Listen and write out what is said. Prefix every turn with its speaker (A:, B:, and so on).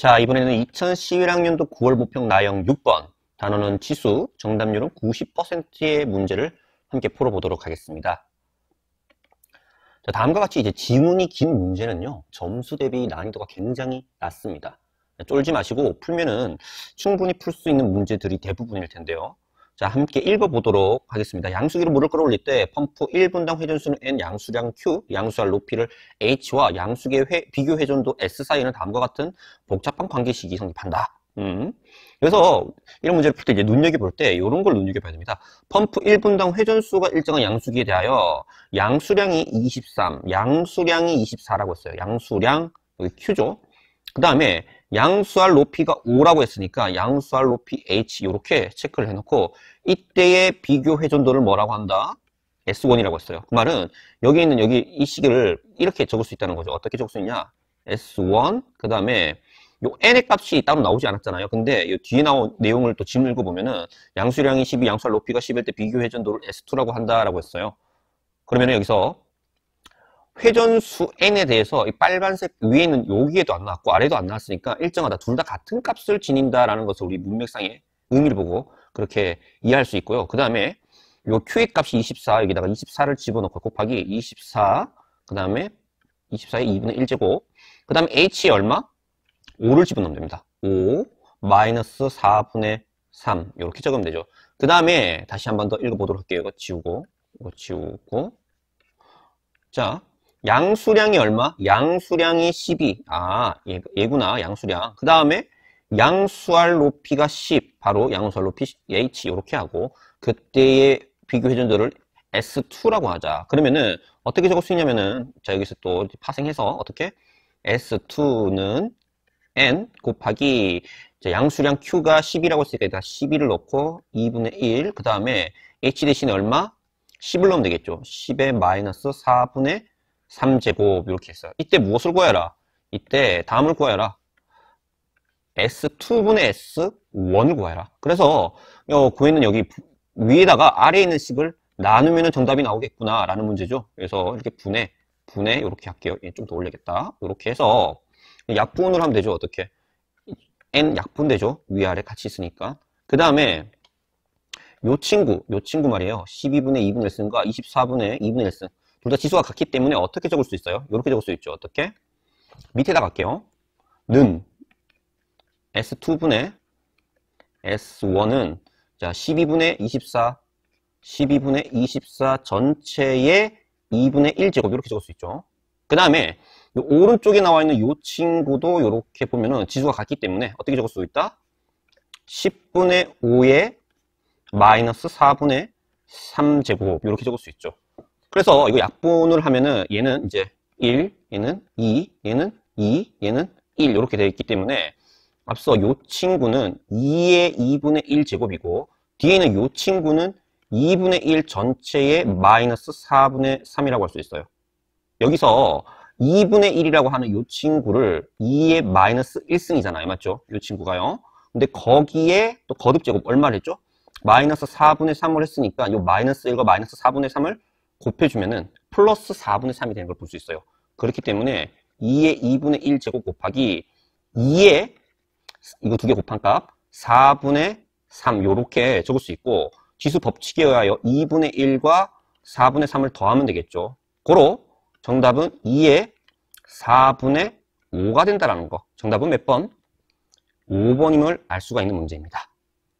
A: 자, 이번에는 2011학년도 9월 모평 나영 6번 단어는 치수, 정답률은 90%의 문제를 함께 풀어보도록 하겠습니다. 자, 다음과 같이 이제 지문이 긴 문제는요. 점수 대비 난이도가 굉장히 낮습니다. 쫄지 마시고 풀면은 충분히 풀 수 있는 문제들이 대부분일 텐데요. 자, 함께 읽어보도록 하겠습니다. 양수기로 물을 끌어올릴 때 펌프 1분당 회전수는 N, 양수량 Q, 양수할 높이를 H와 양수기의 회, 비교 회전도 S 사이는 다음과 같은 복잡한 관계식이 성립한다. 음. 그래서 이런 문제를 풀때 이제 눈여겨볼 때 이런 걸 눈여겨봐야 됩니다. 펌프 1분당 회전수가 일정한 양수기에 대하여 양수량이 23, 양수량이 24라고 했어요. 양수량, 여기 Q죠. 그 다음에 양수알 높이가 5라고 했으니까 양수알 높이 h 이렇게 체크를 해놓고 이때의 비교 회전도를 뭐라고 한다? S1이라고 했어요. 그 말은 여기 있는 여기 이 시기를 이렇게 적을 수 있다는 거죠. 어떻게 적을 수 있냐? S1 그 다음에 요 n의 값이 따로 나오지 않았잖아요. 근데 이 뒤에 나온 내용을 또 지금 읽어보면은 양수량이 12, 양수알 높이가 11때 비교 회전도를 S2라고 한다라고 했어요. 그러면 여기서 회전수 n에 대해서 이 빨간색 위에는 여기에도 안 나왔고 아래도 안 나왔으니까 일정하다. 둘 다 같은 값을 지닌다라는 것을 우리 문맥상의 의미를 보고 그렇게 이해할 수 있고요. 그 다음에 요 q의 값이 24 여기다가 24를 집어넣고 곱하기 24 그 다음에 24의 2분의 1제곱 그 다음에 h의 얼마? 5를 집어넣으면 됩니다. 5 마이너스 4분의 3 이렇게 적으면 되죠. 그 다음에 다시 한 번 더 읽어보도록 할게요. 이거 지우고 이거 지우고 자 양수량이 얼마? 양수량이 12. 아, 얘, 얘구나, 양수량. 그 다음에 양수할 높이가 10. 바로 양수할 높이 H. 이렇게 하고, 그때의 비교회전도를 S2라고 하자. 그러면은, 어떻게 적을 수 있냐면은, 자, 여기서 또 파생해서, 어떻게? S2는 N 곱하기, 자, 양수량 Q가 10이라고 했으니까 일 12를 넣고, 2분의 1. 그 다음에 H 대신에 얼마? 10을 넣으면 되겠죠. 10의 마이너스 4분의 3제곱 이렇게 했어요. 이때 무엇을 구해라? 이때 다음을 구해라. S2분의 S1을 구해라. 그래서 어, 구해는 여기 위에다가 아래에 있는 식을 나누면 정답이 나오겠구나 라는 문제죠. 그래서 이렇게 분해, 분해 이렇게 할게요. 예, 좀더 올리겠다. 이렇게 해서 약분으로 하면 되죠. 어떻게? n 약분 되죠. 위아래 같이 있으니까. 그 다음에 요 친구, 요 친구 말이에요. 12분의 2분의 S인가 24분의 2분의 1 S. 둘다 지수가 같기 때문에 어떻게 적을 수 있어요? 이렇게 적을 수 있죠. 어떻게? 밑에다 갈게요. 는 S2분의 S1은 자 12분의 24, 12분의 24 전체의 2분의 1제곱 이렇게 적을 수 있죠. 그 다음에 오른쪽에 나와 있는 이 친구도 이렇게 보면은 지수가 같기 때문에 어떻게 적을 수 있다? 10분의 5의 마이너스 4분의 3제곱 이렇게 적을 수 있죠. 그래서 이거 약분을 하면은 얘는 이제 1, 얘는 2, 얘는 2, 얘는 1 이렇게 되어 있기 때문에 앞서 이 친구는 2의 2분의 1 제곱이고 뒤에 는이 친구는 2분의 1 전체의 마이너스 4분의 3이라고 할 수 있어요. 여기서 2분의 1이라고 하는 이 친구를 2의 마이너스 1승이잖아요. 맞죠? 이 친구가요. 근데 거기에 또 거듭제곱 얼마를 했죠? 마이너스 4분의 3을 했으니까 이 마이너스 1과 마이너스 4분의 3을 곱해주면은 플러스 4분의 3이 되는 걸 볼 수 있어요. 그렇기 때문에 2의 2분의 1제곱 곱하기 2의 이거 두 개 곱한 값 4분의 3 요렇게 적을 수 있고 지수 법칙에 의하여 2분의 1과 4분의 3을 더하면 되겠죠. 고로 정답은 2의 4분의 5가 된다라는 거. 정답은 몇 번? 5번임을 알 수가 있는 문제입니다.